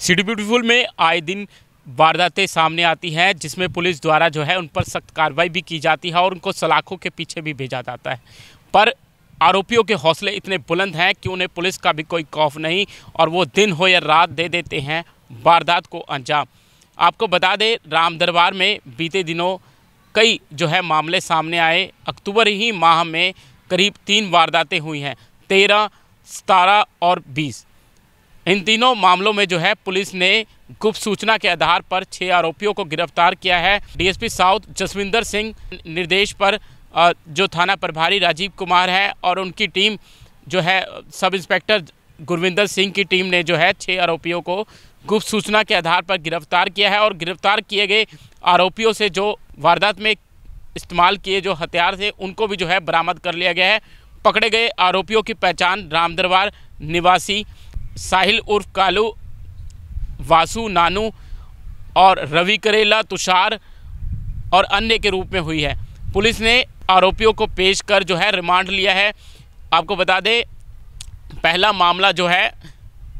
city beautiful में आए दिन वारदातें सामने आती हैं जिसमें पुलिस द्वारा जो है उन पर सख्त कार्रवाई भी की जाती है और उनको सलाखों के पीछे भी भेजा जाता है पर आरोपियों के हौसले इतने बुलंद हैं कि उन्हें पुलिस का भी कोई खौफ नहीं और वो दिन हो या रात दे देते हैं वारदात को अंजाम आपको बता दें राम दरबार में बीते दिनों कई जो है मामले सामने आए अक्टूबर ही माह में करीब तीन वारदातें हुई हैं तेरह सतारह और बीस इन तीनों मामलों में जो है पुलिस ने गुप्त सूचना के आधार पर छह आरोपियों को गिरफ्तार किया है डीएसपी साउथ जसविंदर सिंह निर्देश पर जो थाना प्रभारी राजीव कुमार है और उनकी टीम जो है सब इंस्पेक्टर गुरविंदर सिंह की टीम ने जो है छः आरोपियों को गुप्त सूचना के आधार पर गिरफ्तार किया है और गिरफ्तार किए गए आरोपियों से जो वारदात में इस्तेमाल किए जो हथियार थे उनको भी जो है बरामद कर लिया गया है पकड़े गए आरोपियों की पहचान रामदरबार निवासी साहिल उर्फ कालू वासु नानू और रवि करेला तुषार और अन्य के रूप में हुई है पुलिस ने आरोपियों को पेश कर जो है रिमांड लिया है आपको बता दें पहला मामला जो है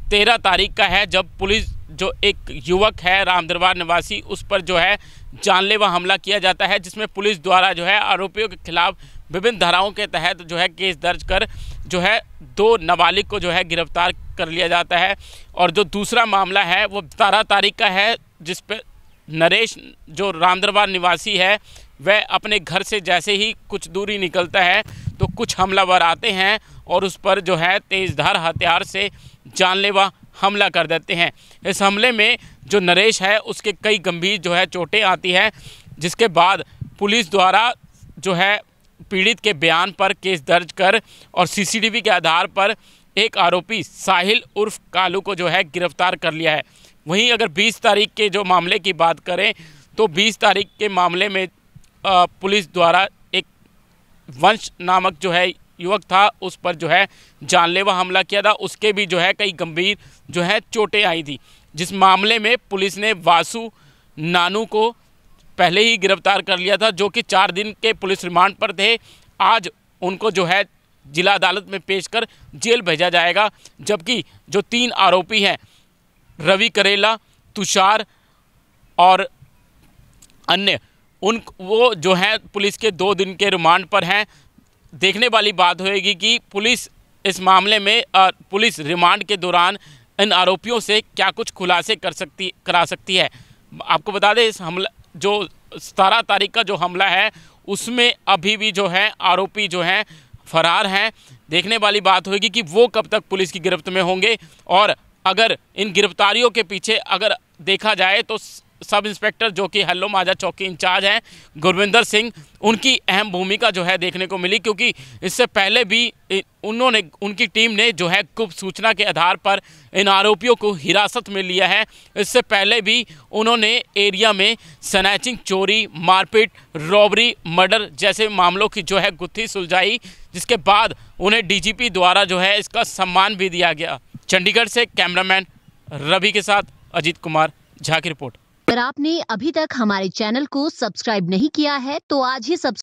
तेरह तारीख का है जब पुलिस जो एक युवक है रामदरबार निवासी उस पर जो है जानलेवा हमला किया जाता है जिसमें पुलिस द्वारा जो है आरोपियों के खिलाफ विभिन्न धाराओं के तहत जो है केस दर्ज कर जो है दो नाबालिग को जो है गिरफ्तार कर लिया जाता है और जो दूसरा मामला है वो सतारह तारीख का है जिस पर नरेश जो रामदरबार निवासी है वह अपने घर से जैसे ही कुछ दूरी निकलता है तो कुछ हमलावर आते हैं और उस पर जो है तेज़धार हथियार से जानलेवा हमला कर देते हैं इस हमले में जो नरेश है उसके कई गंभीर जो है चोटें आती हैं जिसके बाद पुलिस द्वारा जो है पीड़ित के बयान पर केस दर्ज कर और सीसीटीवी के आधार पर एक आरोपी साहिल उर्फ कालू को जो है गिरफ्तार कर लिया है वहीं अगर 20 तारीख के जो मामले की बात करें तो 20 तारीख के मामले में पुलिस द्वारा एक वंश नामक जो है युवक था उस पर जो है जानलेवा हमला किया था उसके भी जो है कई गंभीर जो है चोटें आई थी जिस मामले में पुलिस ने वासु नानू को पहले ही गिरफ्तार कर लिया था जो कि चार दिन के पुलिस रिमांड पर थे आज उनको जो है जिला अदालत में पेश कर जेल भेजा जाएगा जबकि जो तीन आरोपी हैं रवि करेला तुषार और अन्य उन वो जो हैं पुलिस के दो दिन के रिमांड पर हैं देखने वाली बात होएगी कि पुलिस इस मामले में पुलिस रिमांड के दौरान इन आरोपियों से क्या कुछ खुलासे कर सकती करा सकती है आपको बता दें इस हमला जो सतारह तारीख का जो हमला है उसमें अभी भी जो है आरोपी जो हैं फरार हैं देखने वाली बात होगी कि वो कब तक पुलिस की गिरफ्त में होंगे और अगर इन गिरफ्तारियों के पीछे अगर देखा जाए तो सब इंस्पेक्टर जो कि हल्लो माजा चौकी इंचार्ज हैं गुरविंदर सिंह उनकी अहम भूमिका जो है देखने को मिली क्योंकि इससे पहले भी उन्होंने उनकी टीम ने जो है गुप्त सूचना के आधार पर इन आरोपियों को हिरासत में लिया है इससे पहले भी उन्होंने एरिया में स्नैचिंग चोरी मारपीट रॉबरी मर्डर जैसे मामलों की जो है गुत्थी सुलझाई जिसके बाद उन्हें डी द्वारा जो है इसका सम्मान भी दिया गया चंडीगढ़ से कैमरामैन रवि के साथ अजीत कुमार झा की रिपोर्ट अगर आपने अभी तक हमारे चैनल को सब्सक्राइब नहीं किया है तो आज ही सब्सक्राइब